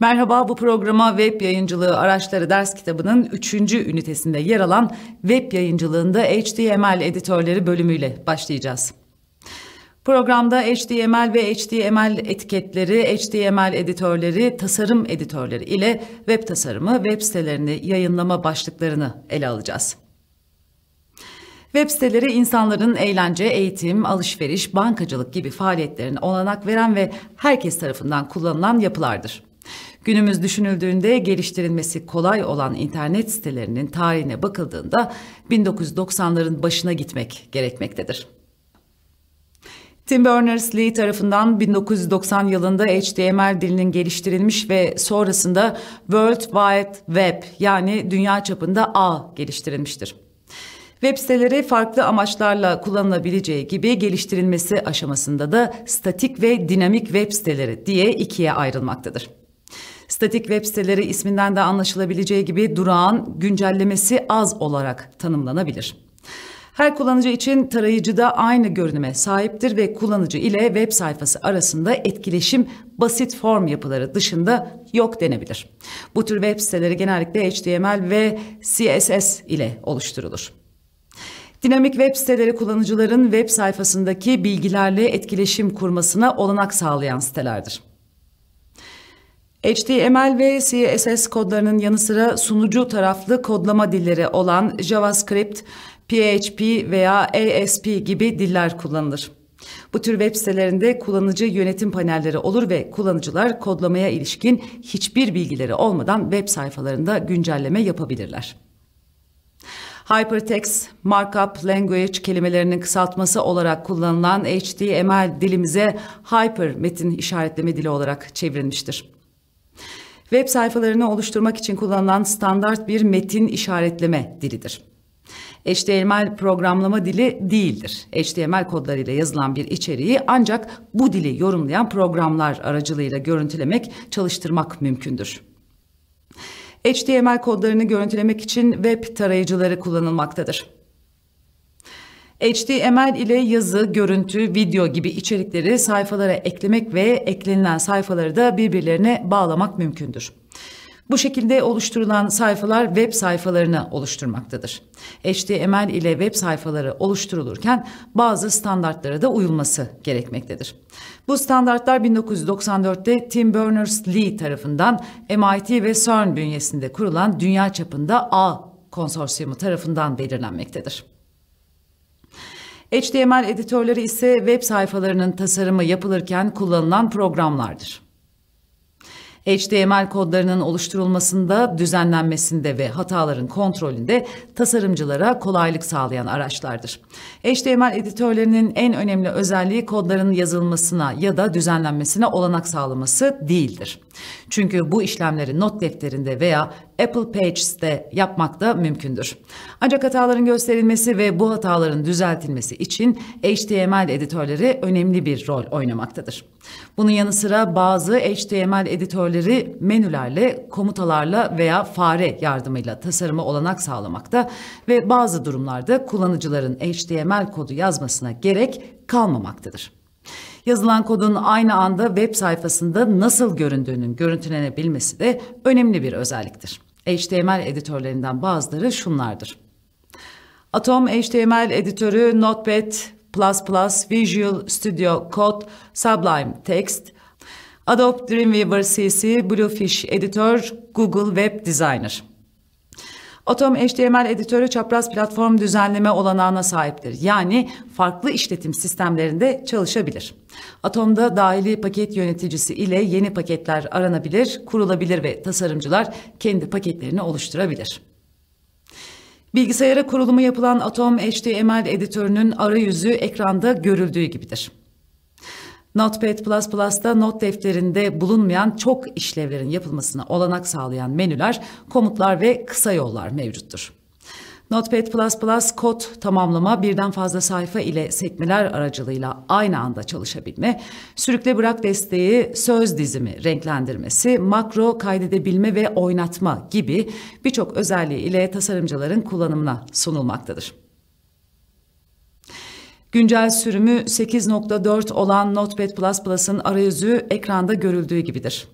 Merhaba bu programa web yayıncılığı araçları ders kitabının 3. ünitesinde yer alan web yayıncılığında HTML editörleri bölümüyle başlayacağız. Programda HTML ve HTML etiketleri, HTML editörleri, tasarım editörleri ile web tasarımı, web sitelerini yayınlama başlıklarını ele alacağız. Web siteleri insanların eğlence, eğitim, alışveriş, bankacılık gibi faaliyetlerine olanak veren ve herkes tarafından kullanılan yapılardır. Günümüz düşünüldüğünde geliştirilmesi kolay olan internet sitelerinin tarihine bakıldığında 1990'ların başına gitmek gerekmektedir. Tim Berners-Lee tarafından 1990 yılında HTML dilinin geliştirilmiş ve sonrasında World Wide Web yani dünya çapında ağ geliştirilmiştir. Web siteleri farklı amaçlarla kullanılabileceği gibi geliştirilmesi aşamasında da statik ve dinamik web siteleri diye ikiye ayrılmaktadır. Statik web siteleri isminden de anlaşılabileceği gibi durağan güncellemesi az olarak tanımlanabilir. Her kullanıcı için tarayıcıda aynı görünüme sahiptir ve kullanıcı ile web sayfası arasında etkileşim basit form yapıları dışında yok denebilir. Bu tür web siteleri genellikle HTML ve CSS ile oluşturulur. Dinamik web siteleri kullanıcıların web sayfasındaki bilgilerle etkileşim kurmasına olanak sağlayan sitelerdir. HTML ve CSS kodlarının yanı sıra sunucu taraflı kodlama dilleri olan JavaScript, PHP veya ASP gibi diller kullanılır. Bu tür web sitelerinde kullanıcı yönetim panelleri olur ve kullanıcılar kodlamaya ilişkin hiçbir bilgileri olmadan web sayfalarında güncelleme yapabilirler. Hypertext Markup Language kelimelerinin kısaltması olarak kullanılan HTML dilimize hyper metin işaretleme dili olarak çevrilmiştir web sayfalarını oluşturmak için kullanılan standart bir metin işaretleme dilidir. HTML programlama dili değildir. HTML kodlarıyla yazılan bir içeriği ancak bu dili yorumlayan programlar aracılığıyla görüntülemek, çalıştırmak mümkündür. HTML kodlarını görüntülemek için web tarayıcıları kullanılmaktadır. HTML ile yazı, görüntü, video gibi içerikleri sayfalara eklemek ve eklenilen sayfaları da birbirlerine bağlamak mümkündür. Bu şekilde oluşturulan sayfalar web sayfalarını oluşturmaktadır. HTML ile web sayfaları oluşturulurken bazı standartlara da uyulması gerekmektedir. Bu standartlar 1994'te Tim Berners-Lee tarafından MIT ve CERN bünyesinde kurulan dünya çapında A konsorsiyumu tarafından belirlenmektedir. HTML editörleri ise web sayfalarının tasarımı yapılırken kullanılan programlardır. HTML kodlarının oluşturulmasında, düzenlenmesinde ve hataların kontrolünde tasarımcılara kolaylık sağlayan araçlardır. HTML editörlerinin en önemli özelliği kodların yazılmasına ya da düzenlenmesine olanak sağlaması değildir. Çünkü bu işlemleri not defterinde veya Apple Pages'te yapmak da mümkündür. Ancak hataların gösterilmesi ve bu hataların düzeltilmesi için HTML editörleri önemli bir rol oynamaktadır. Bunun yanı sıra bazı HTML editörleri menülerle, komutalarla veya fare yardımıyla tasarıma olanak sağlamakta ve bazı durumlarda kullanıcıların HTML kodu yazmasına gerek kalmamaktadır yazılan kodun aynı anda web sayfasında nasıl göründüğünün görüntülenebilmesi de önemli bir özelliktir. HTML editörlerinden bazıları şunlardır. Atom HTML editörü Notepad++, Visual Studio Code, Sublime Text, Adobe Dreamweaver CC, Bluefish Editör, Google Web Designer. Atom HTML editörü çapraz platform düzenleme olanağına sahiptir. Yani farklı işletim sistemlerinde çalışabilir. Atom'da dahili paket yöneticisi ile yeni paketler aranabilir, kurulabilir ve tasarımcılar kendi paketlerini oluşturabilir. Bilgisayara kurulumu yapılan Atom HTML editörünün arayüzü ekranda görüldüğü gibidir. Notepad++ Plus'ta not defterinde bulunmayan çok işlevlerin yapılmasına olanak sağlayan menüler, komutlar ve kısa yollar mevcuttur. Notepad++ kod tamamlama, birden fazla sayfa ile sekmeler aracılığıyla aynı anda çalışabilme, sürükle bırak desteği, söz dizimi renklendirmesi, makro kaydedebilme ve oynatma gibi birçok özelliği ile tasarımcıların kullanımına sunulmaktadır. Güncel sürümü 8.4 olan Notepad++ Plus Plus'ın arayüzü ekranda görüldüğü gibidir.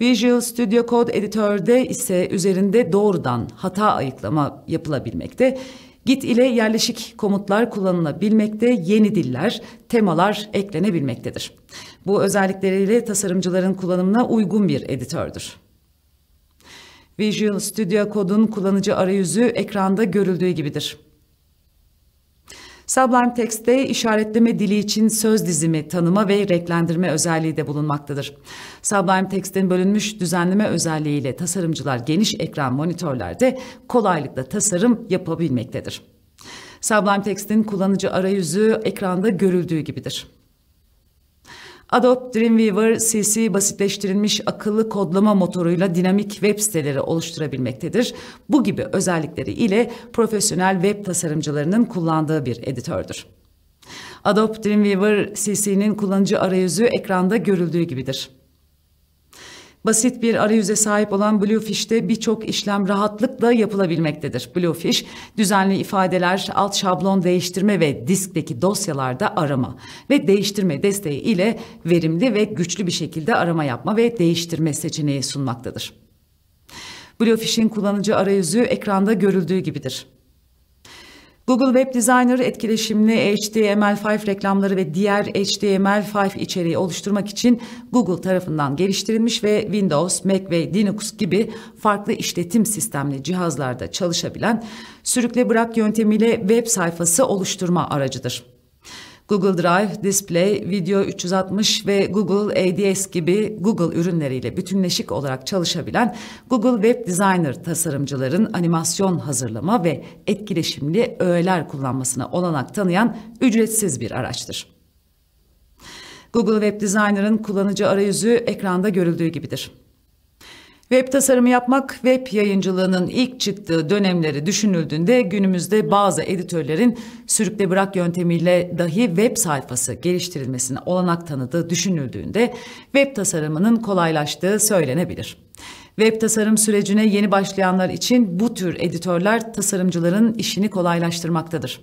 Visual Studio Code Editör'de ise üzerinde doğrudan hata ayıklama yapılabilmekte. Git ile yerleşik komutlar kullanılabilmekte, yeni diller, temalar eklenebilmektedir. Bu özellikleriyle tasarımcıların kullanımına uygun bir editördür. Visual Studio Code'un kullanıcı arayüzü ekranda görüldüğü gibidir. Sublime Text'te işaretleme dili için söz dizimi, tanıma ve renklendirme özelliği de bulunmaktadır. Sublime Text'in bölünmüş düzenleme özelliğiyle tasarımcılar geniş ekran monitörlerde kolaylıkla tasarım yapabilmektedir. Sublime Text'in kullanıcı arayüzü ekranda görüldüğü gibidir. Adobe Dreamweaver CC basitleştirilmiş akıllı kodlama motoruyla dinamik web siteleri oluşturabilmektedir. Bu gibi özellikleri ile profesyonel web tasarımcılarının kullandığı bir editördür. Adobe Dreamweaver CC'nin kullanıcı arayüzü ekranda görüldüğü gibidir. Basit bir arayüze sahip olan Bluefish'te birçok işlem rahatlıkla yapılabilmektedir. Bluefish, düzenli ifadeler, alt şablon değiştirme ve diskteki dosyalarda arama ve değiştirme desteği ile verimli ve güçlü bir şekilde arama yapma ve değiştirme seçeneği sunmaktadır. Bluefish'in kullanıcı arayüzü ekranda görüldüğü gibidir. Google Web Designer etkileşimli HTML5 reklamları ve diğer HTML5 içeriği oluşturmak için Google tarafından geliştirilmiş ve Windows, Mac ve Linux gibi farklı işletim sistemli cihazlarda çalışabilen sürükle bırak yöntemiyle web sayfası oluşturma aracıdır. Google Drive, Display, Video 360 ve Google ADS gibi Google ürünleriyle bütünleşik olarak çalışabilen Google Web Designer tasarımcıların animasyon hazırlama ve etkileşimli öğeler kullanmasına olanak tanıyan ücretsiz bir araçtır. Google Web Designer'ın kullanıcı arayüzü ekranda görüldüğü gibidir. Web tasarımı yapmak web yayıncılığının ilk çıktığı dönemleri düşünüldüğünde günümüzde bazı editörlerin sürükle bırak yöntemiyle dahi web sayfası geliştirilmesine olanak tanıdığı düşünüldüğünde web tasarımının kolaylaştığı söylenebilir. Web tasarım sürecine yeni başlayanlar için bu tür editörler tasarımcıların işini kolaylaştırmaktadır.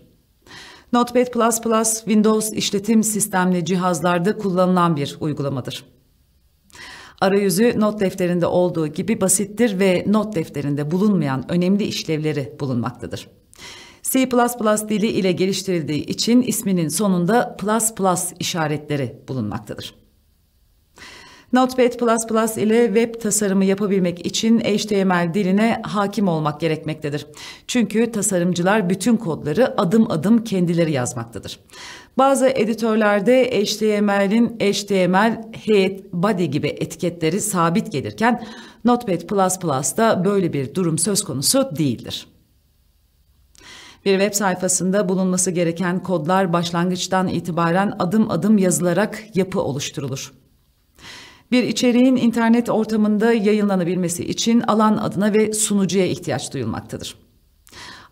Notepad++ Windows işletim sistemli cihazlarda kullanılan bir uygulamadır. Arayüzü not defterinde olduğu gibi basittir ve not defterinde bulunmayan önemli işlevleri bulunmaktadır. C++ dili ile geliştirildiği için isminin sonunda işaretleri bulunmaktadır. Notepad++ ile web tasarımı yapabilmek için HTML diline hakim olmak gerekmektedir. Çünkü tasarımcılar bütün kodları adım adım kendileri yazmaktadır. Bazı editörlerde HTML'in HTML, head, body gibi etiketleri sabit gelirken Notepad++ Notepad++'da böyle bir durum söz konusu değildir. Bir web sayfasında bulunması gereken kodlar başlangıçtan itibaren adım adım yazılarak yapı oluşturulur. Bir içeriğin internet ortamında yayınlanabilmesi için alan adına ve sunucuya ihtiyaç duyulmaktadır.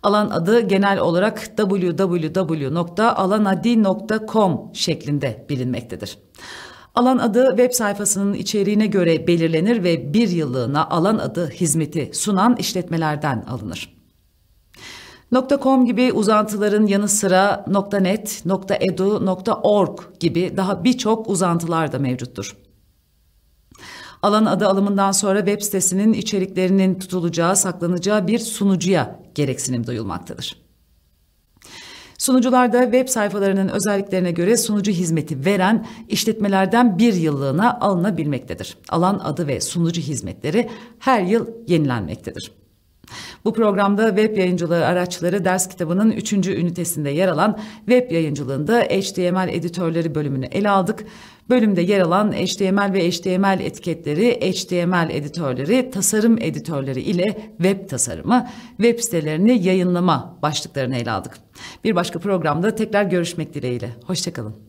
Alan adı genel olarak www.alanadi.com şeklinde bilinmektedir. Alan adı web sayfasının içeriğine göre belirlenir ve bir yıllığına alan adı hizmeti sunan işletmelerden alınır. .com gibi uzantıların yanı sıra .net, .edu, .org gibi daha birçok uzantılar da mevcuttur alan adı alımından sonra web sitesinin içeriklerinin tutulacağı, saklanacağı bir sunucuya gereksinim duyulmaktadır. Sunucularda web sayfalarının özelliklerine göre sunucu hizmeti veren işletmelerden bir yıllığına alınabilmektedir. Alan adı ve sunucu hizmetleri her yıl yenilenmektedir. Bu programda web yayıncılığı araçları ders kitabının 3. ünitesinde yer alan web yayıncılığında HTML editörleri bölümünü ele aldık. Bölümde yer alan HTML ve HTML etiketleri, HTML editörleri, tasarım editörleri ile web tasarımı, web sitelerini yayınlama başlıklarını ele aldık. Bir başka programda tekrar görüşmek dileğiyle. Hoşçakalın.